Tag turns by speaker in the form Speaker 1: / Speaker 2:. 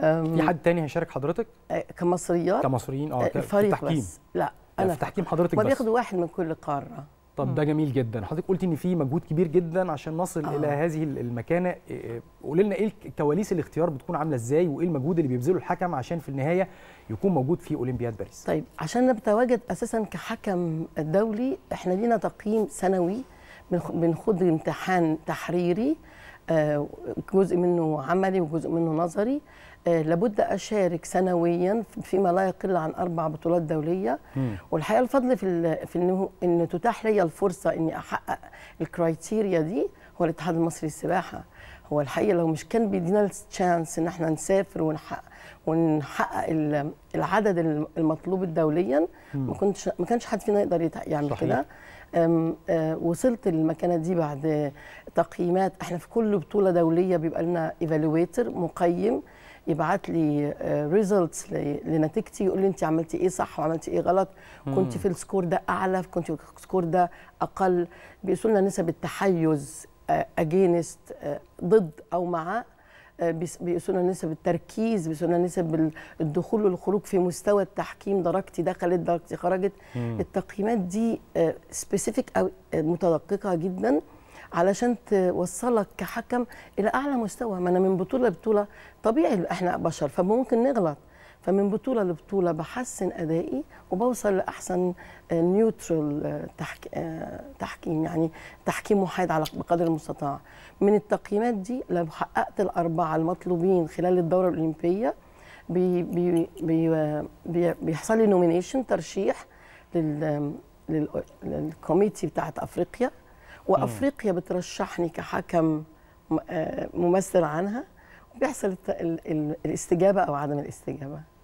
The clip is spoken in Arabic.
Speaker 1: في حد تاني هيشارك حضرتك؟ أه، كمصريات؟ كمصريين اه, آه، التحكيم. بس لا يعني انا في تحكيم حضرتك بس بياخدوا واحد من كل قاره طب ده جميل جدا حضرتك قلت ان في مجهود كبير جدا عشان نصل آه. الى هذه المكانه أه، قولي لنا ايه كواليس الاختيار بتكون عامله ازاي وايه المجهود اللي بيبذله الحكم عشان في النهايه يكون موجود في اولمبياد باريس طيب عشان نتواجد اساسا كحكم دولي احنا لينا تقييم سنوي بنخوض امتحان تحريري آه، جزء منه عملي وجزء منه نظري آه، لابد اشارك سنويا فيما لا يقل عن اربع بطولات دوليه والحقيقه الفضل في في انه ان تتاح لي الفرصه اني احقق الكرايتيريا دي هو الاتحاد المصري للسباحه هو الحقيقه لو مش كان بيدينا تشانس ان احنا نسافر ونحقق ونحقق العدد المطلوب دوليا ما كنتش ما كانش حد فينا يقدر يعمل كده آه، وصلت للمكانه دي بعد تقييمات احنا في كل بطوله دوليه بيبقى لنا ايفالويتر مقيم يبعت لي ريزلتس آه، لنتيجتي يقول لي انت عملتي ايه صح وعملتي ايه غلط كنت في السكور ده اعلى كنت في السكور ده اقل بيقولوا لنا نسب التحيز اجينست آه، آه، ضد او مع آه، بيقيسونا نسب التركيز بيقيسونا نسب الدخول والخروج في مستوى التحكيم درجتي دخلت درجتي خرجت مم. التقييمات دي سبيسيفيك او متدققه جدا علشان توصلك كحكم الى اعلى مستوى ما انا من بطوله لبطوله طبيعي احنا بشر فممكن نغلط فمن بطوله لبطوله بحسن ادائي وبوصل لاحسن نيوترال آه، آه، آه، تحكيم يعني تحكيم محايد على بقدر المستطاع من التقييمات دي لو حققت الاربعه المطلوبين خلال الدوره الاولمبيه بي بي بي بي بيحصل لي نومينيشن ترشيح لل للكوميتي بتاعت افريقيا وافريقيا بترشحني كحكم ممثل عنها بيحصل الاستجابه او عدم الاستجابه